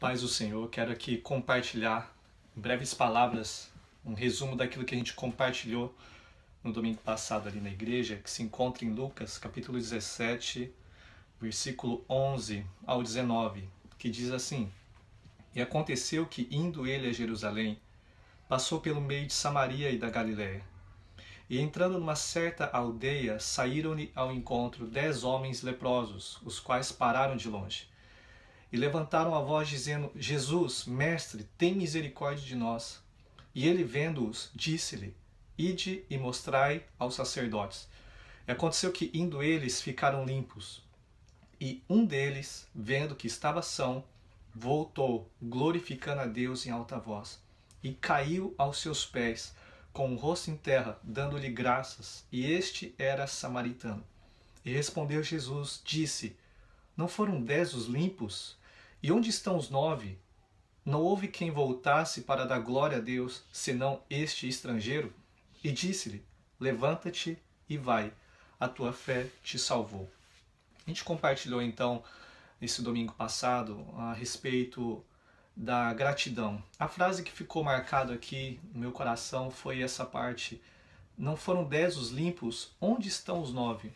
Paz do Senhor, quero aqui compartilhar em breves palavras um resumo daquilo que a gente compartilhou no domingo passado ali na igreja, que se encontra em Lucas, capítulo 17, versículo 11 ao 19, que diz assim: E aconteceu que indo ele a Jerusalém, passou pelo meio de Samaria e da Galiléia. E entrando numa certa aldeia, saíram-lhe ao encontro dez homens leprosos, os quais pararam de longe e levantaram a voz dizendo: Jesus, mestre, tem misericórdia de nós. E ele, vendo-os, disse-lhe: Ide e mostrai aos sacerdotes. E aconteceu que, indo eles, ficaram limpos. E um deles, vendo que estava são, voltou, glorificando a Deus em alta voz, e caiu aos seus pés, com o rosto em terra, dando-lhe graças. E este era samaritano. E respondeu Jesus, disse: Não foram dez os limpos? E onde estão os nove? Não houve quem voltasse para dar glória a Deus, senão este estrangeiro? E disse-lhe: Levanta-te e vai, a tua fé te salvou. A gente compartilhou então, esse domingo passado, a respeito da gratidão. A frase que ficou marcada aqui no meu coração foi essa parte: Não foram dez os limpos, onde estão os nove?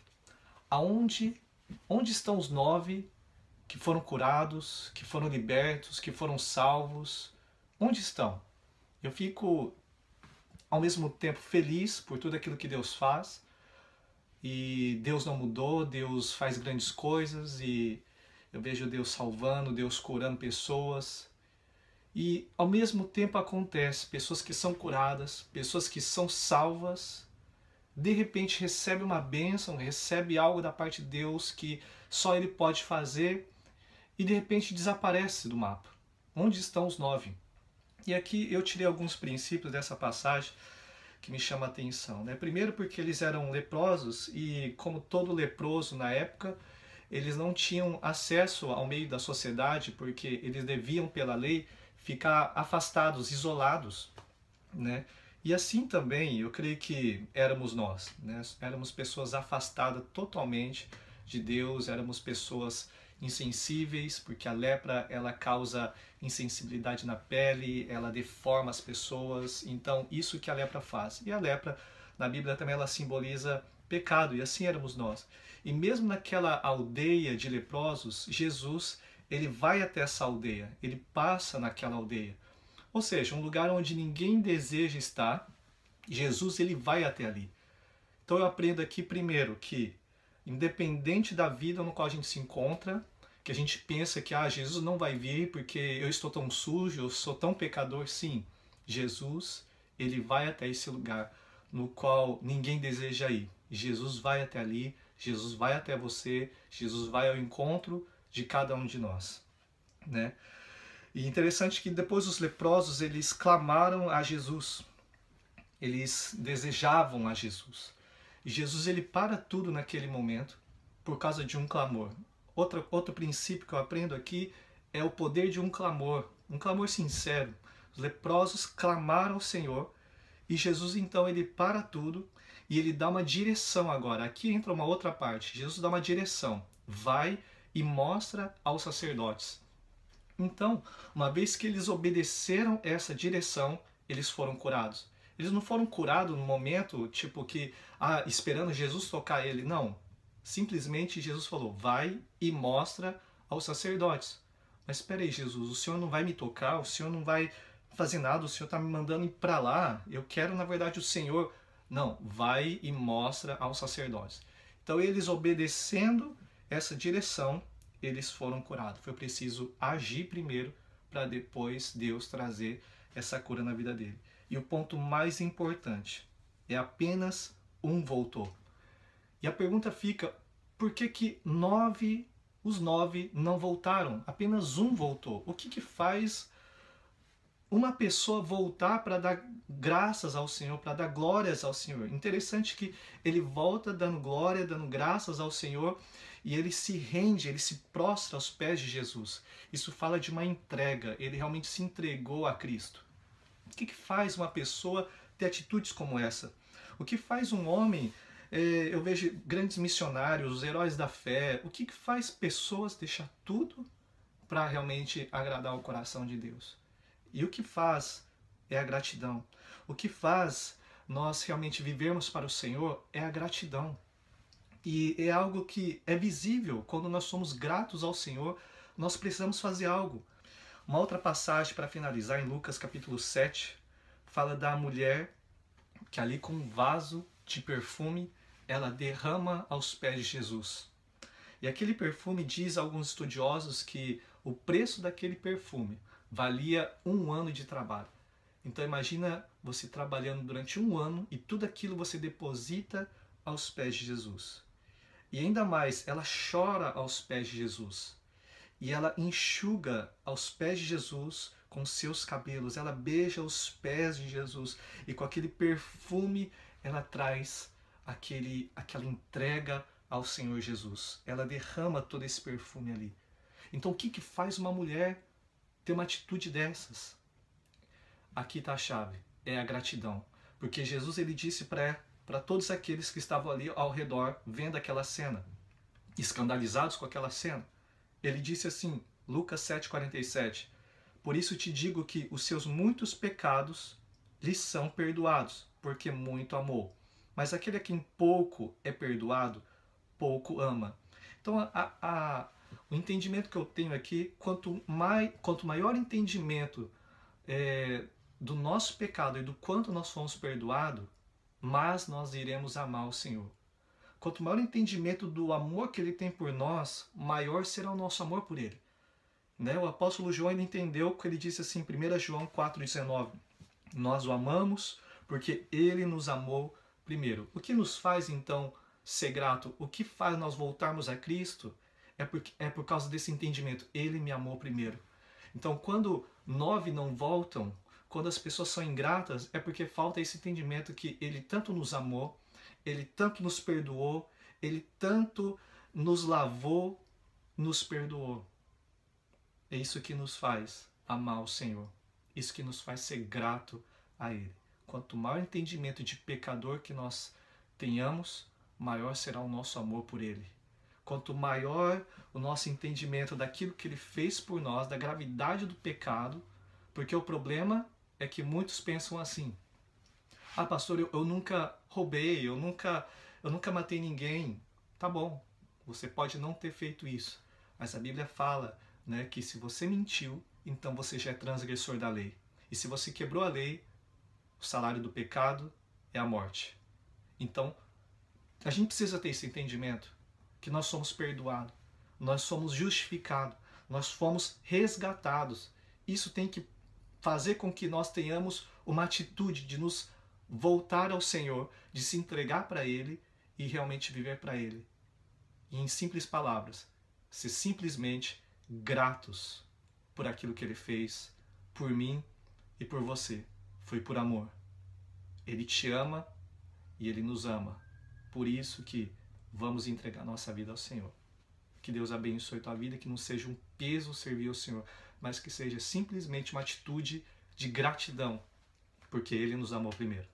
Aonde, onde estão os nove que foram curados, que foram libertos, que foram salvos, onde estão? Eu fico ao mesmo tempo feliz por tudo aquilo que Deus faz. E Deus não mudou, Deus faz grandes coisas e eu vejo Deus salvando, Deus curando pessoas. E ao mesmo tempo acontece, pessoas que são curadas, pessoas que são salvas, de repente recebe uma bênção, recebe algo da parte de Deus que só ele pode fazer e de repente desaparece do mapa. Onde estão os nove? E aqui eu tirei alguns princípios dessa passagem que me chama a atenção. Né? Primeiro, porque eles eram leprosos e, como todo leproso na época, eles não tinham acesso ao meio da sociedade porque eles deviam, pela lei, ficar afastados, isolados. Né? E assim também eu creio que éramos nós. Né? Éramos pessoas afastadas totalmente de Deus, éramos pessoas insensíveis, porque a lepra ela causa insensibilidade na pele, ela deforma as pessoas. Então, isso que a lepra faz. E a lepra, na Bíblia também ela simboliza pecado, e assim éramos nós. E mesmo naquela aldeia de leprosos, Jesus, ele vai até essa aldeia, ele passa naquela aldeia. Ou seja, um lugar onde ninguém deseja estar, Jesus ele vai até ali. Então eu aprendo aqui primeiro que independente da vida no qual a gente se encontra, que a gente pensa que ah, Jesus não vai vir porque eu estou tão sujo, eu sou tão pecador. Sim, Jesus, ele vai até esse lugar no qual ninguém deseja ir. Jesus vai até ali, Jesus vai até você, Jesus vai ao encontro de cada um de nós, né? E interessante que depois os leprosos eles clamaram a Jesus. Eles desejavam a Jesus. E Jesus ele para tudo naquele momento por causa de um clamor. Outro, outro princípio que eu aprendo aqui é o poder de um clamor, um clamor sincero. Os leprosos clamaram ao Senhor e Jesus então ele para tudo e ele dá uma direção agora. Aqui entra uma outra parte. Jesus dá uma direção. Vai e mostra aos sacerdotes. Então, uma vez que eles obedeceram essa direção, eles foram curados. Eles não foram curados no momento, tipo que, ah, esperando Jesus tocar ele. Não. Simplesmente Jesus falou: vai e mostra aos sacerdotes. Mas espera aí, Jesus, o Senhor não vai me tocar, o Senhor não vai fazer nada, o Senhor está me mandando ir para lá. Eu quero, na verdade, o Senhor. Não, vai e mostra aos sacerdotes. Então, eles obedecendo essa direção, eles foram curados. Foi preciso agir primeiro para depois Deus trazer essa cura na vida dele. E o ponto mais importante é apenas um voltou. E a pergunta fica: por que que nove, os nove não voltaram? Apenas um voltou. O que que faz uma pessoa voltar para dar graças ao Senhor, para dar glórias ao Senhor. Interessante que ele volta dando glória, dando graças ao Senhor e ele se rende, ele se prostra aos pés de Jesus. Isso fala de uma entrega, ele realmente se entregou a Cristo. O que, que faz uma pessoa ter atitudes como essa? O que faz um homem é, eu vejo grandes missionários, os heróis da fé. O que, que faz pessoas deixar tudo para realmente agradar o coração de Deus? E o que faz é a gratidão. O que faz nós realmente vivermos para o Senhor é a gratidão. E é algo que é visível quando nós somos gratos ao Senhor, nós precisamos fazer algo. Uma outra passagem para finalizar em Lucas capítulo 7 fala da mulher que ali com um vaso de perfume ela derrama aos pés de Jesus. E aquele perfume diz a alguns estudiosos que o preço daquele perfume valia um ano de trabalho. Então imagina você trabalhando durante um ano e tudo aquilo você deposita aos pés de Jesus. E ainda mais, ela chora aos pés de Jesus. E ela enxuga aos pés de Jesus com seus cabelos. Ela beija os pés de Jesus e com aquele perfume ela traz aquele, aquela entrega ao Senhor Jesus. Ela derrama todo esse perfume ali. Então, o que, que faz uma mulher ter uma atitude dessas? Aqui está a chave: é a gratidão. Porque Jesus ele disse para todos aqueles que estavam ali ao redor, vendo aquela cena, escandalizados com aquela cena, ele disse assim, Lucas 7,47: Por isso te digo que os seus muitos pecados lhes são perdoados, porque muito amou. Mas aquele a quem pouco é perdoado, pouco ama. Então, a, a, o entendimento que eu tenho aqui, é quanto, mai, quanto maior entendimento é, do nosso pecado e do quanto nós fomos perdoados, mais nós iremos amar o Senhor. Quanto maior entendimento do amor que Ele tem por nós, maior será o nosso amor por Ele. Né? O apóstolo João ele entendeu que ele disse assim em 1 João 4,19: Nós o amamos porque Ele nos amou Primeiro, o que nos faz então ser grato? O que faz nós voltarmos a Cristo? É por, é por causa desse entendimento. Ele me amou primeiro. Então, quando nove não voltam, quando as pessoas são ingratas, é porque falta esse entendimento que ele tanto nos amou, ele tanto nos perdoou, ele tanto nos lavou, nos perdoou. É isso que nos faz amar o Senhor. Isso que nos faz ser grato a Ele. Quanto maior entendimento de pecador que nós tenhamos, maior será o nosso amor por Ele. Quanto maior o nosso entendimento daquilo que Ele fez por nós, da gravidade do pecado, porque o problema é que muitos pensam assim: Ah, pastor, eu, eu nunca roubei, eu nunca, eu nunca matei ninguém. Tá bom, você pode não ter feito isso, mas a Bíblia fala né, que se você mentiu, então você já é transgressor da lei. E se você quebrou a lei, o salário do pecado é a morte. Então, a gente precisa ter esse entendimento que nós somos perdoados, nós somos justificados, nós fomos resgatados. Isso tem que fazer com que nós tenhamos uma atitude de nos voltar ao Senhor, de se entregar para Ele e realmente viver para Ele. E em simples palavras, ser simplesmente gratos por aquilo que Ele fez por mim e por você foi por amor. Ele te ama e ele nos ama. Por isso que vamos entregar nossa vida ao Senhor. Que Deus abençoe tua vida, que não seja um peso servir ao Senhor, mas que seja simplesmente uma atitude de gratidão, porque ele nos amou primeiro.